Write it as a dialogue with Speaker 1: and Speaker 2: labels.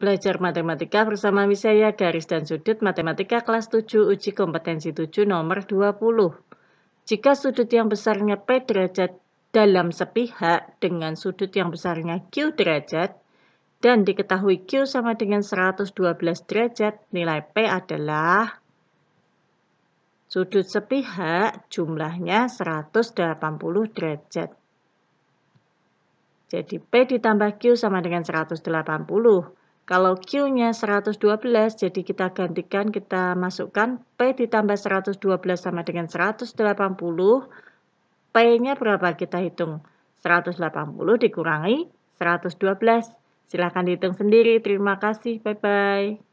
Speaker 1: Belajar Matematika bersama Wisaya Garis dan Sudut Matematika kelas 7 uji kompetensi 7 nomor 20. Jika sudut yang besarnya P derajat dalam sepihak dengan sudut yang besarnya Q derajat dan diketahui Q sama dengan 112 derajat, nilai P adalah sudut sepihak jumlahnya 180 derajat. Jadi P ditambah Q sama dengan 180. Kalau Q-nya 112, jadi kita gantikan, kita masukkan P ditambah 112 sama dengan 180. P-nya berapa kita hitung? 180 dikurangi 112. Silahkan dihitung sendiri. Terima kasih. Bye-bye.